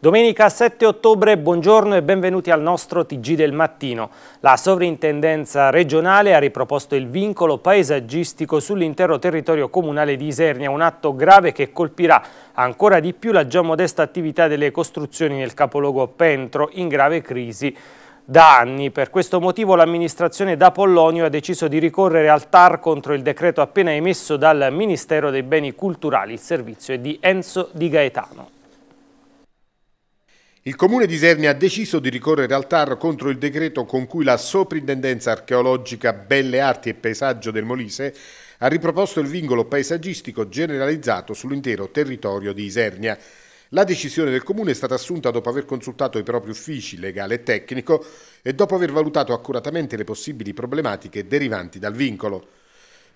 Domenica 7 ottobre, buongiorno e benvenuti al nostro TG del mattino. La sovrintendenza regionale ha riproposto il vincolo paesaggistico sull'intero territorio comunale di Isernia, un atto grave che colpirà ancora di più la già modesta attività delle costruzioni nel capoluogo Pentro, in grave crisi da anni. Per questo motivo l'amministrazione d'Apollonio ha deciso di ricorrere al TAR contro il decreto appena emesso dal Ministero dei Beni Culturali. Il servizio è di Enzo Di Gaetano. Il comune di Isernia ha deciso di ricorrere al TAR contro il decreto con cui la Soprintendenza archeologica Belle Arti e Paesaggio del Molise ha riproposto il vincolo paesaggistico generalizzato sull'intero territorio di Isernia. La decisione del comune è stata assunta dopo aver consultato i propri uffici legale e tecnico e dopo aver valutato accuratamente le possibili problematiche derivanti dal vincolo.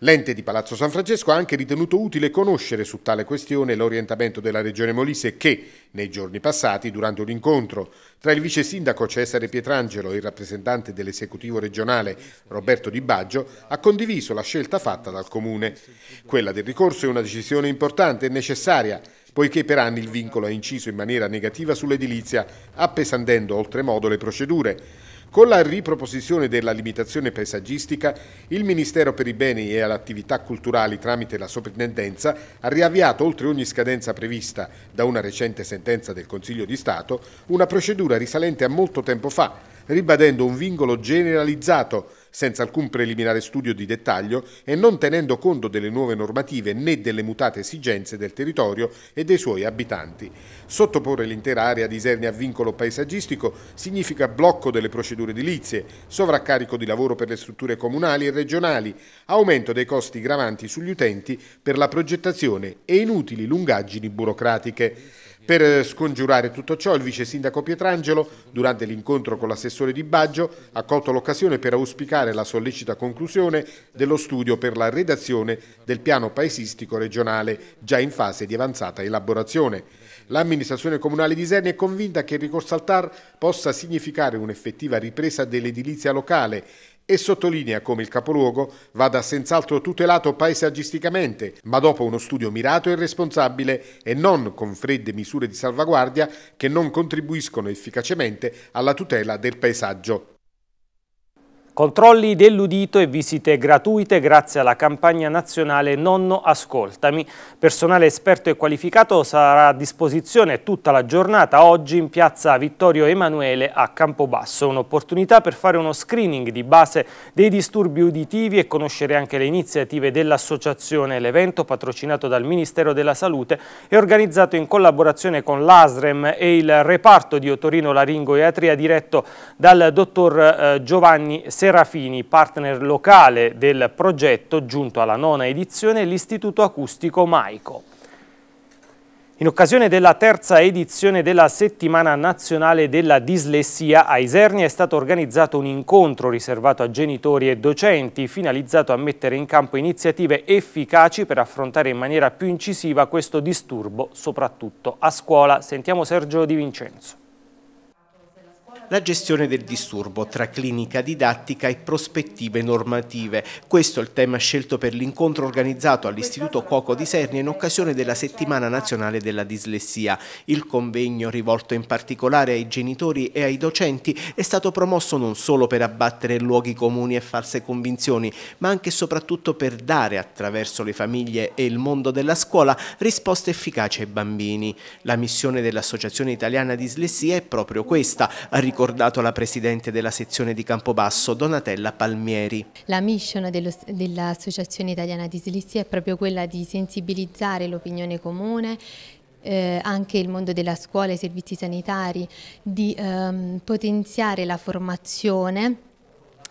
L'ente di Palazzo San Francesco ha anche ritenuto utile conoscere su tale questione l'orientamento della Regione Molise che, nei giorni passati, durante un incontro tra il vice sindaco Cesare Pietrangelo e il rappresentante dell'esecutivo regionale Roberto Di Baggio, ha condiviso la scelta fatta dal Comune. Quella del ricorso è una decisione importante e necessaria, poiché per anni il vincolo ha inciso in maniera negativa sull'edilizia, appesantendo oltremodo le procedure con la riproposizione della limitazione paesaggistica, il Ministero per i beni e le attività culturali tramite la soprintendenza ha riavviato, oltre ogni scadenza prevista da una recente sentenza del Consiglio di Stato, una procedura risalente a molto tempo fa, ribadendo un vincolo generalizzato senza alcun preliminare studio di dettaglio e non tenendo conto delle nuove normative né delle mutate esigenze del territorio e dei suoi abitanti. Sottoporre l'intera area di Isernia a vincolo paesaggistico significa blocco delle procedure edilizie, sovraccarico di lavoro per le strutture comunali e regionali, aumento dei costi gravanti sugli utenti per la progettazione e inutili lungaggini burocratiche. Per eh, scongiurare tutto ciò, il vice sindaco Pietrangelo, durante l'incontro con l'assessore Di Baggio, ha colto l'occasione per auspicare la sollecita conclusione dello studio per la redazione del piano paesistico regionale, già in fase di avanzata elaborazione. L'amministrazione comunale di Sene è convinta che il ricorso al TAR possa significare un'effettiva ripresa dell'edilizia locale e sottolinea come il capoluogo vada senz'altro tutelato paesaggisticamente, ma dopo uno studio mirato e responsabile e non con fredde misure di salvaguardia che non contribuiscono efficacemente alla tutela del paesaggio. Controlli dell'udito e visite gratuite grazie alla campagna nazionale Nonno Ascoltami. Personale esperto e qualificato sarà a disposizione tutta la giornata oggi in piazza Vittorio Emanuele a Campobasso. Un'opportunità per fare uno screening di base dei disturbi uditivi e conoscere anche le iniziative dell'associazione. L'evento patrocinato dal Ministero della Salute è organizzato in collaborazione con l'ASREM e il reparto di Otorino Laringo e Atria diretto dal dottor eh, Giovanni Serrano. Serafini, partner locale del progetto, giunto alla nona edizione, l'Istituto Acustico Maico. In occasione della terza edizione della Settimana Nazionale della Dislessia a Isernia è stato organizzato un incontro riservato a genitori e docenti, finalizzato a mettere in campo iniziative efficaci per affrontare in maniera più incisiva questo disturbo, soprattutto a scuola. Sentiamo Sergio Di Vincenzo la gestione del disturbo tra clinica didattica e prospettive normative. Questo è il tema scelto per l'incontro organizzato all'Istituto Cuoco di Sernia in occasione della Settimana Nazionale della Dislessia. Il convegno, rivolto in particolare ai genitori e ai docenti, è stato promosso non solo per abbattere luoghi comuni e false convinzioni, ma anche e soprattutto per dare, attraverso le famiglie e il mondo della scuola, risposte efficaci ai bambini. La missione dell'Associazione Italiana Dislessia è proprio questa, ricordare ricordato la presidente della sezione di Campobasso, Donatella Palmieri. La mission dell'Associazione Italiana di Dislessia è proprio quella di sensibilizzare l'opinione comune eh, anche il mondo della scuola e i servizi sanitari, di ehm, potenziare la formazione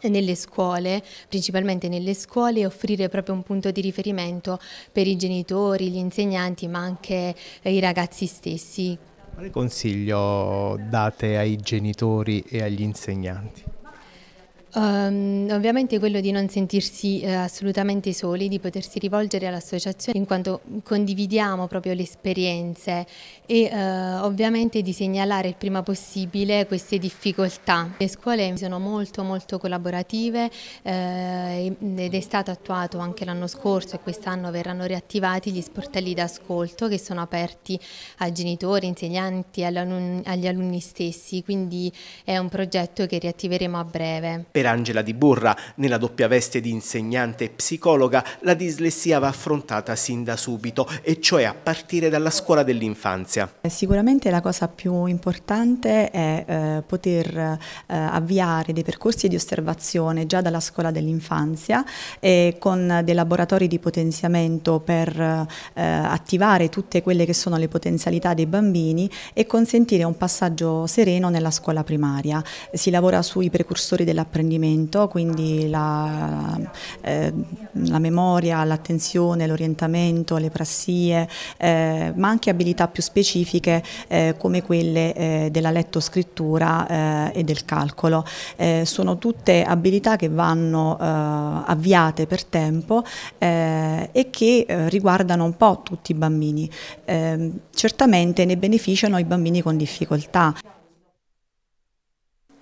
nelle scuole, principalmente nelle scuole, e offrire proprio un punto di riferimento per i genitori, gli insegnanti, ma anche i ragazzi stessi, quale consiglio date ai genitori e agli insegnanti? Um, ovviamente quello di non sentirsi eh, assolutamente soli, di potersi rivolgere all'associazione in quanto condividiamo proprio le esperienze e eh, ovviamente di segnalare il prima possibile queste difficoltà. Le scuole sono molto molto collaborative eh, ed è stato attuato anche l'anno scorso e quest'anno verranno riattivati gli sportelli d'ascolto che sono aperti a genitori, insegnanti, agli alunni, agli alunni stessi, quindi è un progetto che riattiveremo a breve. Per Angela Di Burra, nella doppia veste di insegnante e psicologa, la dislessia va affrontata sin da subito, e cioè a partire dalla scuola dell'infanzia. Eh, sicuramente la cosa più importante è eh, poter eh, avviare dei percorsi di osservazione già dalla scuola dell'infanzia e con dei laboratori di potenziamento per eh, attivare tutte quelle che sono le potenzialità dei bambini e consentire un passaggio sereno nella scuola primaria. Si lavora sui precursori dell'apprendimento approfondimento, quindi la, eh, la memoria, l'attenzione, l'orientamento, le prassie, eh, ma anche abilità più specifiche eh, come quelle eh, della lettoscrittura eh, e del calcolo. Eh, sono tutte abilità che vanno avviate per tempo e che riguardano un po' tutti i bambini. Ehm, certamente ne beneficiano i bambini con difficoltà.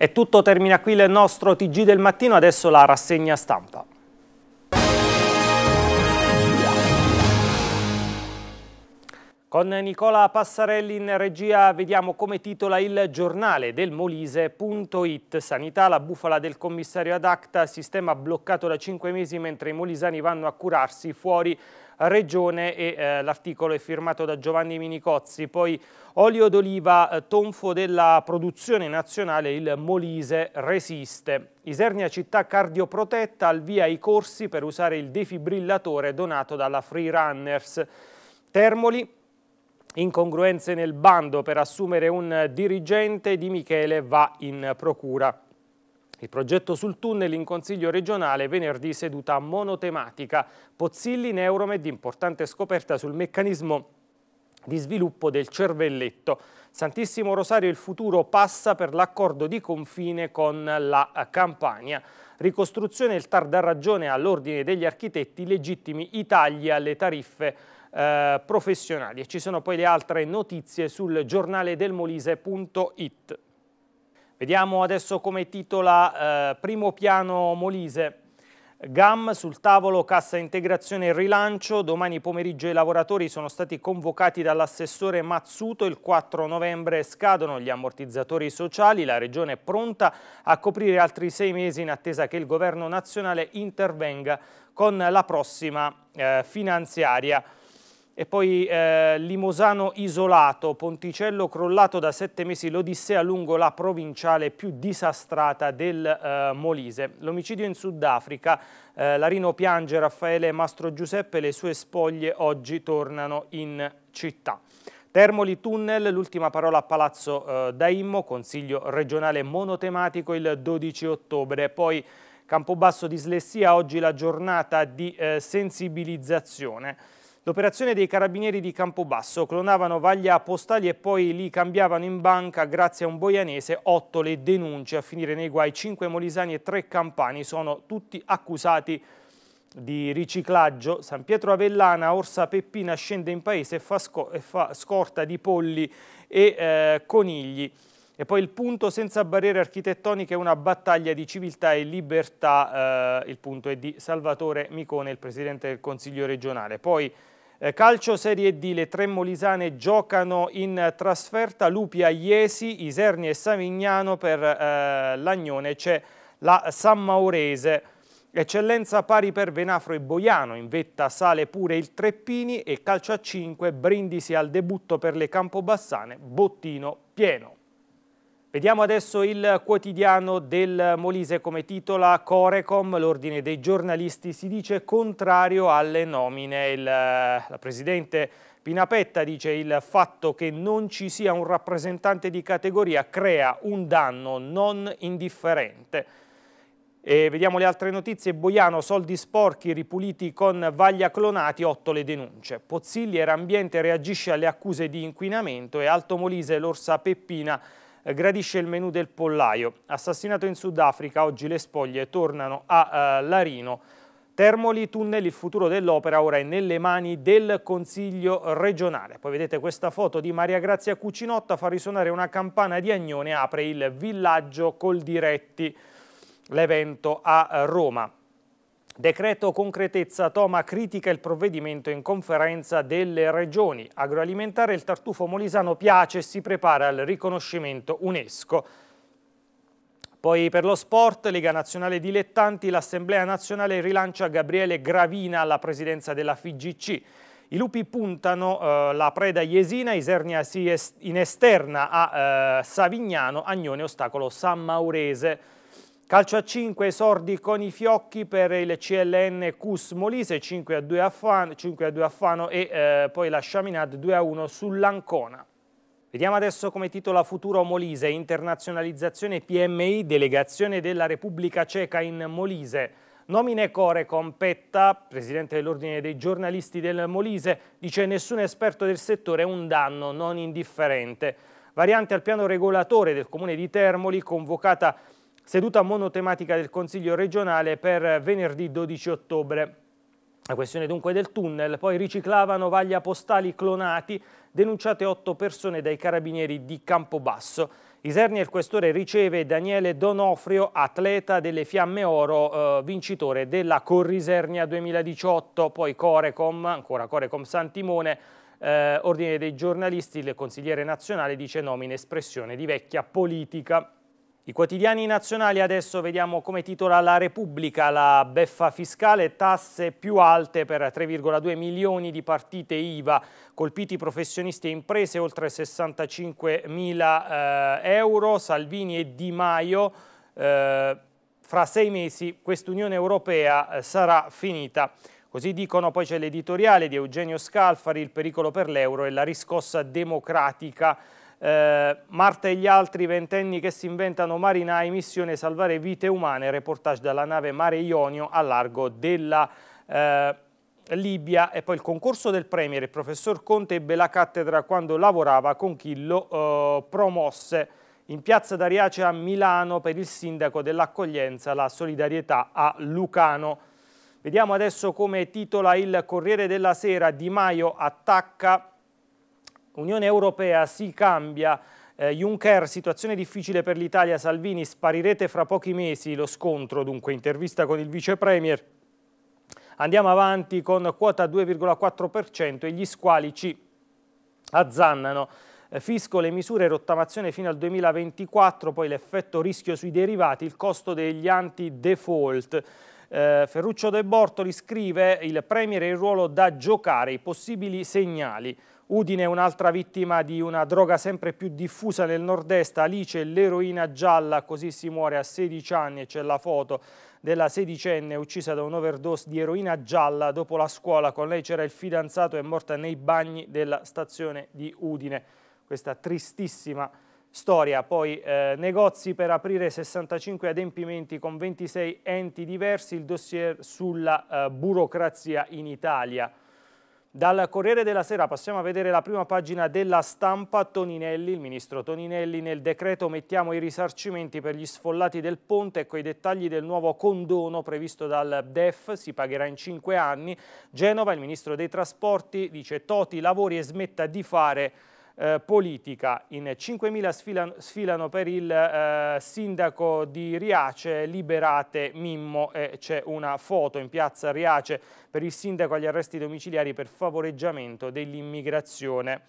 È tutto, termina qui il nostro TG del mattino, adesso la rassegna stampa. Con Nicola Passarelli in regia vediamo come titola il giornale del Molise.it. Sanità, la bufala del commissario ad acta, sistema bloccato da cinque mesi mentre i molisani vanno a curarsi fuori Regione e eh, l'articolo è firmato da Giovanni Minicozzi. Poi olio d'oliva, eh, tonfo della produzione nazionale, il Molise resiste. Isernia città cardioprotetta, al via i corsi per usare il defibrillatore donato dalla Free Runners. Termoli, incongruenze nel bando per assumere un dirigente di Michele va in procura. Il progetto sul tunnel in Consiglio regionale venerdì seduta monotematica. Pozzilli Neuromed, importante scoperta sul meccanismo di sviluppo del cervelletto. Santissimo Rosario, il futuro passa per l'accordo di confine con la Campania. Ricostruzione, il tarda ragione all'ordine degli architetti, legittimi i tagli alle tariffe eh, professionali. E ci sono poi le altre notizie sul giornale del Molise.it. Vediamo adesso come titola eh, Primo piano Molise. GAM sul tavolo cassa integrazione e rilancio, domani pomeriggio i lavoratori sono stati convocati dall'assessore Mazzuto, il 4 novembre scadono gli ammortizzatori sociali, la regione è pronta a coprire altri sei mesi in attesa che il governo nazionale intervenga con la prossima eh, finanziaria e poi eh, Limosano isolato, Ponticello crollato da sette mesi l'Odissea lungo la provinciale più disastrata del eh, Molise. L'omicidio in Sudafrica, eh, Larino piange, Raffaele Mastro Giuseppe le sue spoglie oggi tornano in città. Termoli Tunnel, l'ultima parola a Palazzo eh, Daimmo, consiglio regionale monotematico il 12 ottobre. Poi Campobasso Dislessia, oggi la giornata di eh, sensibilizzazione. L'operazione dei carabinieri di Campobasso clonavano vaglia postali e poi li cambiavano in banca grazie a un boianese, otto le denunce a finire nei guai, cinque molisani e tre campani sono tutti accusati di riciclaggio. San Pietro Avellana, Orsa Peppina scende in paese e fa, sco e fa scorta di polli e eh, conigli. E poi il punto senza barriere architettoniche, una battaglia di civiltà e libertà, eh, il punto è di Salvatore Micone, il Presidente del Consiglio regionale. Poi eh, calcio Serie D, le tre molisane giocano in trasferta, Lupi a Iesi, Iserni e Savignano per eh, Lagnone, c'è la San Maurese. Eccellenza pari per Venafro e Boiano, in vetta sale pure il Treppini e calcio a 5, Brindisi al debutto per le Campobassane, bottino pieno. Vediamo adesso il quotidiano del Molise come titola Corecom, l'ordine dei giornalisti si dice contrario alle nomine. Il, eh, la Presidente Pinapetta dice il fatto che non ci sia un rappresentante di categoria crea un danno non indifferente. E vediamo le altre notizie. Boiano, soldi sporchi ripuliti con vaglia clonati, otto le denunce. Pozzilli, Ambiente reagisce alle accuse di inquinamento e Alto Molise, l'orsa Peppina eh, gradisce il menù del pollaio. Assassinato in Sudafrica, oggi le spoglie tornano a eh, Larino. Termoli, tunnel, il futuro dell'opera ora è nelle mani del Consiglio regionale. Poi vedete questa foto di Maria Grazia Cucinotta, fa risuonare una campana di Agnone, apre il villaggio col diretti, l'evento a eh, Roma. Decreto concretezza, Toma critica il provvedimento in conferenza delle regioni. Agroalimentare il tartufo molisano piace e si prepara al riconoscimento UNESCO. Poi per lo sport, Lega Nazionale Dilettanti, l'Assemblea Nazionale rilancia Gabriele Gravina alla presidenza della FIGC. I lupi puntano eh, la preda Iesina, Isernia si est in esterna a eh, Savignano, Agnone ostacolo San Maurese. Calcio a 5 esordi con i fiocchi per il CLN Cus Molise, 5 a 2 a Fano, a a Fano e eh, poi la Chaminade 2 a 1 sull'Ancona. Vediamo adesso come titola Futuro Molise, internazionalizzazione PMI, delegazione della Repubblica Ceca in Molise. Nomine Core Competta, presidente dell'Ordine dei giornalisti del Molise, dice nessun esperto del settore è un danno non indifferente. Variante al piano regolatore del comune di Termoli, convocata seduta monotematica del Consiglio regionale per venerdì 12 ottobre. La questione dunque del tunnel, poi riciclavano vaglia postali clonati, denunciate otto persone dai carabinieri di Campobasso. Isernia il questore riceve Daniele Donofrio, atleta delle Fiamme Oro, eh, vincitore della Corrisernia 2018, poi Corecom, ancora Corecom Santimone, eh, Ordine dei giornalisti, il consigliere nazionale dice nomine espressione di vecchia politica. I quotidiani nazionali adesso vediamo come titola La Repubblica, la beffa fiscale, tasse più alte per 3,2 milioni di partite IVA, colpiti professionisti e imprese oltre 65 mila eh, euro, Salvini e Di Maio, eh, fra sei mesi quest'Unione Europea eh, sarà finita. Così dicono poi c'è l'editoriale di Eugenio Scalfari, il pericolo per l'euro e la riscossa democratica eh, Marta e gli altri ventenni che si inventano marinai, missione salvare vite umane, reportage dalla nave Mare Ionio a largo della eh, Libia e poi il concorso del Premier, il professor Conte ebbe la cattedra quando lavorava con chi lo eh, promosse in piazza d'Ariace a Milano per il sindaco dell'accoglienza, la solidarietà a Lucano. Vediamo adesso come titola il Corriere della Sera Di Maio attacca Unione Europea si cambia. Eh, Juncker, situazione difficile per l'Italia, Salvini, sparirete fra pochi mesi lo scontro, dunque intervista con il vice premier. Andiamo avanti con quota 2,4% e gli squali ci azzannano. Eh, fisco, le misure, rottamazione fino al 2024, poi l'effetto rischio sui derivati, il costo degli anti-default. Eh, Ferruccio De Bortoli scrive il Premier e il ruolo da giocare, i possibili segnali. Udine è un'altra vittima di una droga sempre più diffusa nel nord-est, Alice, l'eroina gialla, così si muore a 16 anni e c'è la foto della sedicenne uccisa da un overdose di eroina gialla dopo la scuola. Con lei c'era il fidanzato e morta nei bagni della stazione di Udine. Questa tristissima storia. Poi eh, negozi per aprire 65 adempimenti con 26 enti diversi, il dossier sulla eh, burocrazia in Italia. Dal Corriere della Sera passiamo a vedere la prima pagina della stampa Toninelli, il ministro Toninelli nel decreto mettiamo i risarcimenti per gli sfollati del ponte, ecco i dettagli del nuovo condono previsto dal DEF, si pagherà in cinque anni, Genova il ministro dei trasporti dice toti lavori e smetta di fare eh, politica. In 5.000 sfilano, sfilano per il eh, sindaco di Riace, liberate Mimmo e c'è una foto in piazza Riace per il sindaco agli arresti domiciliari per favoreggiamento dell'immigrazione.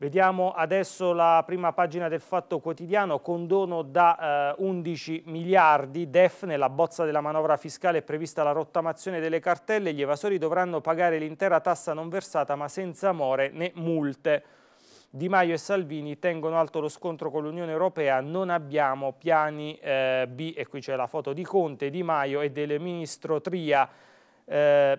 Vediamo adesso la prima pagina del Fatto Quotidiano, condono da eh, 11 miliardi, DEF nella bozza della manovra fiscale è prevista la rottamazione delle cartelle, gli evasori dovranno pagare l'intera tassa non versata ma senza more né multe. Di Maio e Salvini tengono alto lo scontro con l'Unione Europea, non abbiamo piani eh, B e qui c'è la foto di Conte, Di Maio e del ministro Tria. Eh,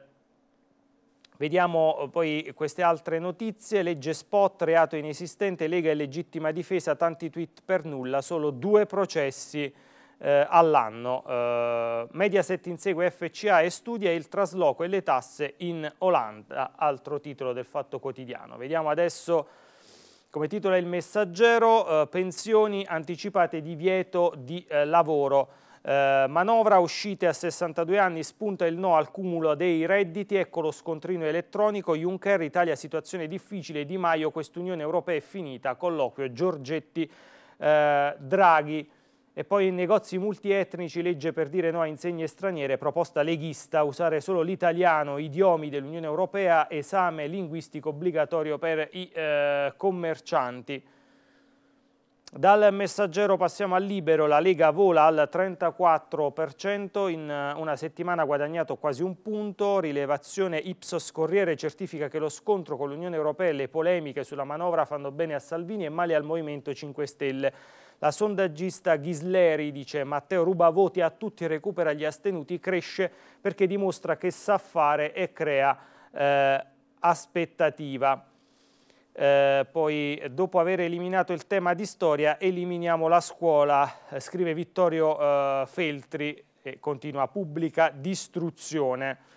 Vediamo eh, poi queste altre notizie, legge spot, reato inesistente, Lega e legittima difesa, tanti tweet per nulla, solo due processi eh, all'anno. Eh, Mediaset insegue FCA e studia il trasloco e le tasse in Olanda, altro titolo del Fatto Quotidiano. Vediamo adesso come titolo il messaggero, eh, pensioni anticipate divieto di eh, lavoro eh, manovra uscite a 62 anni, spunta il no al cumulo dei redditi, ecco lo scontrino elettronico, Juncker, Italia situazione difficile, Di Maio, quest'Unione Europea è finita, colloquio Giorgetti, eh, Draghi. E poi negozi multietnici, legge per dire no a insegne straniere, proposta leghista, usare solo l'italiano, idiomi dell'Unione Europea, esame linguistico obbligatorio per i eh, commercianti. Dal messaggero passiamo al libero, la Lega vola al 34%, in eh, una settimana ha guadagnato quasi un punto, rilevazione Ipsos Corriere certifica che lo scontro con l'Unione Europea e le polemiche sulla manovra fanno bene a Salvini e male al Movimento 5 Stelle. La sondaggista Ghisleri dice Matteo ruba voti a tutti, recupera gli astenuti, cresce perché dimostra che sa fare e crea eh, aspettativa. Eh, poi dopo aver eliminato il tema di storia eliminiamo la scuola, eh, scrive Vittorio eh, Feltri e continua pubblica distruzione.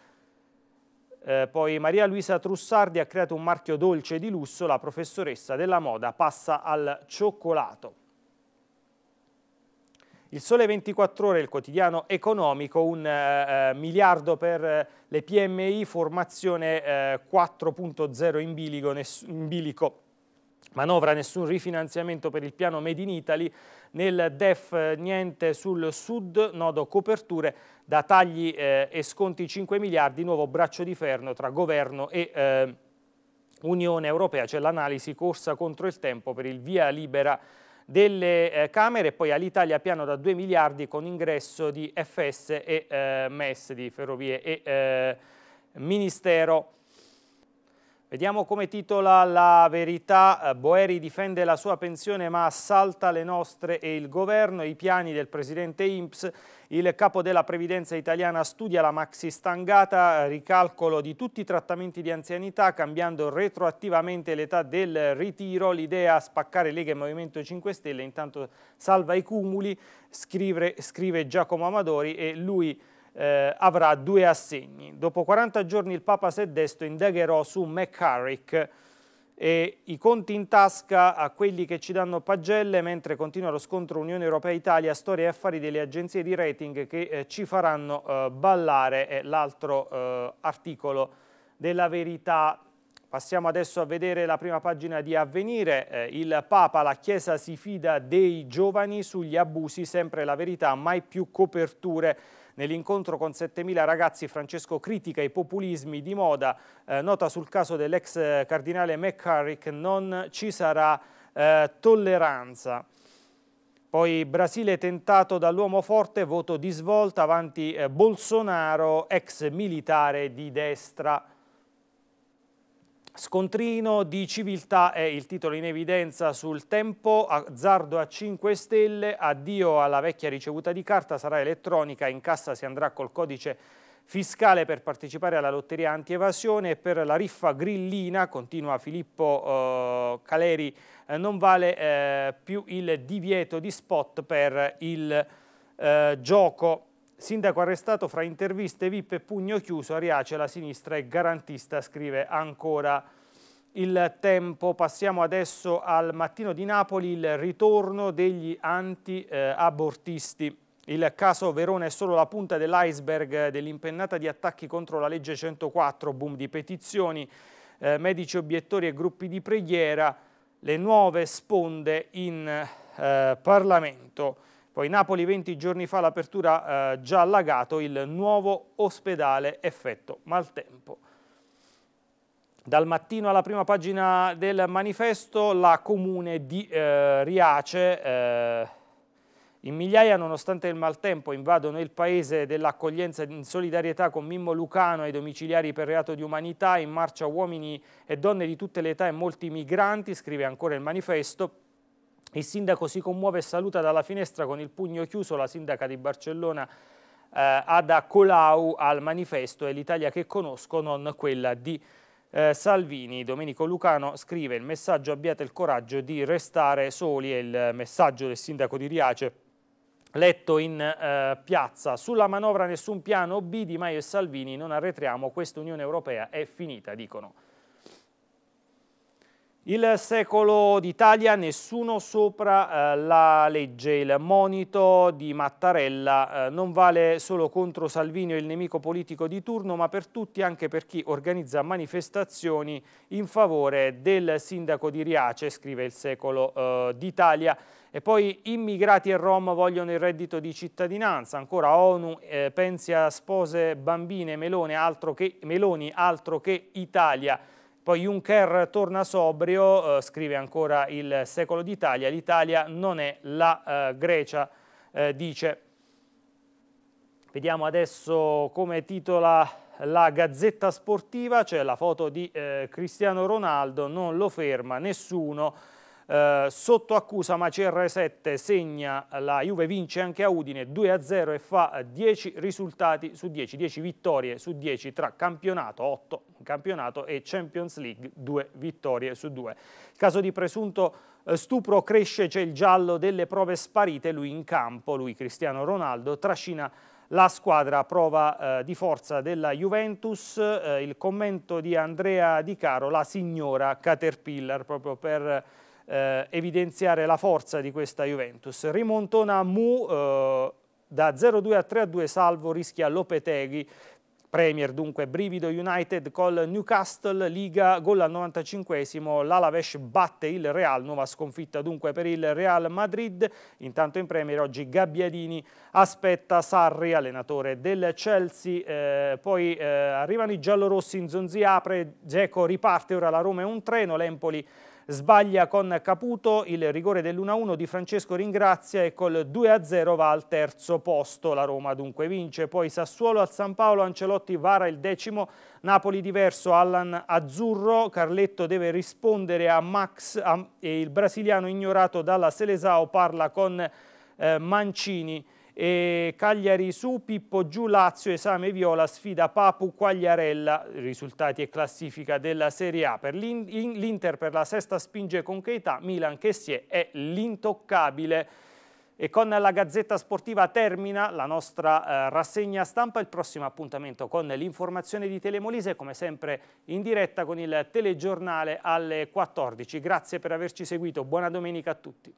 Eh, poi Maria Luisa Trussardi ha creato un marchio dolce di lusso, la professoressa della moda passa al cioccolato. Il Sole 24 Ore, il quotidiano economico, un eh, eh miliardo per eh, le PMI, formazione eh, 4.0 in bilico, in bilico manovra nessun rifinanziamento per il piano Made in Italy, nel DEF eh, niente sul sud, nodo coperture, da tagli eh, e sconti 5 miliardi, nuovo braccio di ferno tra governo e eh, Unione Europea, c'è l'analisi corsa contro il tempo per il via libera delle eh, Camere e poi all'Italia piano da 2 miliardi con ingresso di FS e eh, MES di Ferrovie e eh, Ministero. Vediamo come titola la verità. Eh, Boeri difende la sua pensione ma assalta le nostre e il governo. I piani del presidente Imps il capo della Previdenza italiana studia la maxi stangata, ricalcolo di tutti i trattamenti di anzianità cambiando retroattivamente l'età del ritiro, l'idea spaccare Lega e Movimento 5 Stelle, intanto salva i cumuli, scrive, scrive Giacomo Amadori e lui... Eh, avrà due assegni. Dopo 40 giorni il Papa si è desto indagherò su McCarrick, e i conti in tasca a quelli che ci danno pagelle mentre continua lo scontro Unione Europea-Italia, storie e affari delle agenzie di rating che eh, ci faranno eh, ballare è l'altro eh, articolo della verità Passiamo adesso a vedere la prima pagina di Avvenire. Eh, il Papa, la Chiesa si fida dei giovani sugli abusi, sempre la verità, mai più coperture. Nell'incontro con 7.000 ragazzi Francesco critica i populismi di moda, eh, nota sul caso dell'ex cardinale McCarrick, non ci sarà eh, tolleranza. Poi Brasile tentato dall'uomo forte, voto di svolta avanti eh, Bolsonaro, ex militare di destra. Scontrino di civiltà è il titolo in evidenza sul tempo, azzardo a 5 stelle, addio alla vecchia ricevuta di carta, sarà elettronica, in cassa si andrà col codice fiscale per partecipare alla lotteria antievasione e per la riffa grillina, continua Filippo eh, Caleri, eh, non vale eh, più il divieto di spot per il eh, gioco. Sindaco arrestato fra interviste VIP e pugno chiuso, Ariace la sinistra è garantista, scrive ancora il tempo. Passiamo adesso al mattino di Napoli, il ritorno degli anti-abortisti. Il caso Verona è solo la punta dell'iceberg dell'impennata di attacchi contro la legge 104, boom di petizioni, eh, medici obiettori e gruppi di preghiera, le nuove sponde in eh, Parlamento. Poi Napoli 20 giorni fa l'apertura eh, già allagato il nuovo ospedale effetto maltempo. Dal mattino alla prima pagina del manifesto la comune di eh, Riace eh, in migliaia nonostante il maltempo invadono il paese dell'accoglienza in solidarietà con Mimmo Lucano ai domiciliari per reato di umanità, in marcia uomini e donne di tutte le età e molti migranti, scrive ancora il manifesto il sindaco si commuove e saluta dalla finestra con il pugno chiuso la sindaca di Barcellona eh, Ada Colau al manifesto È l'Italia che conosco, non quella di eh, Salvini. Domenico Lucano scrive il messaggio abbiate il coraggio di restare soli è il messaggio del sindaco di Riace letto in eh, piazza. Sulla manovra nessun piano B di Maio e Salvini non arretriamo, questa Unione Europea è finita, dicono. Il secolo d'Italia, nessuno sopra eh, la legge. Il monito di Mattarella eh, non vale solo contro Salvini, e il nemico politico di turno, ma per tutti, anche per chi organizza manifestazioni in favore del sindaco di Riace, scrive il secolo eh, d'Italia. E poi immigrati e rom vogliono il reddito di cittadinanza, ancora ONU pensi a spose bambine, Meloni altro che, Meloni altro che Italia. Poi Juncker torna sobrio, eh, scrive ancora il secolo d'Italia, l'Italia non è la eh, Grecia, eh, dice. Vediamo adesso come titola la Gazzetta Sportiva, c'è cioè la foto di eh, Cristiano Ronaldo, non lo ferma nessuno, eh, sotto accusa ma CR7 segna la Juve vince anche a Udine 2-0 e fa 10 risultati su 10, 10 vittorie su 10 tra campionato 8 campionato e Champions League 2 vittorie su 2. il Caso di presunto eh, stupro cresce, c'è il giallo delle prove sparite, lui in campo, lui Cristiano Ronaldo, trascina la squadra prova eh, di forza della Juventus, eh, il commento di Andrea Di Caro, la signora Caterpillar, proprio per eh, evidenziare la forza di questa Juventus. Rimontona Mu eh, da 0-2 a 3-2 salvo rischia Lopeteghi. Premier dunque Brivido United col Newcastle, Liga, gol al 95esimo, l'Alaves batte il Real, nuova sconfitta dunque per il Real Madrid, intanto in Premier oggi Gabbiadini aspetta Sarri, allenatore del Chelsea, eh, poi eh, arrivano i giallorossi in Zonzi apre, Zeco riparte, ora la Roma è un treno, l'Empoli sbaglia con Caputo il rigore dell'1-1 di Francesco Ringrazia e col 2-0 va al terzo posto. La Roma dunque vince, poi Sassuolo al San Paolo, Ancelotti vara il decimo, Napoli diverso, Allan Azzurro, Carletto deve rispondere a Max a, e il brasiliano ignorato dalla Selesao parla con eh, Mancini. E Cagliari su, Pippo giù, Lazio, esame viola, sfida Papu, Quagliarella, risultati e classifica della Serie A. Per L'Inter per la sesta spinge con Keita, Milan che si è, è l'intoccabile. E con la Gazzetta Sportiva termina la nostra eh, rassegna stampa, il prossimo appuntamento con l'informazione di Telemolise, come sempre in diretta con il telegiornale alle 14. Grazie per averci seguito, buona domenica a tutti.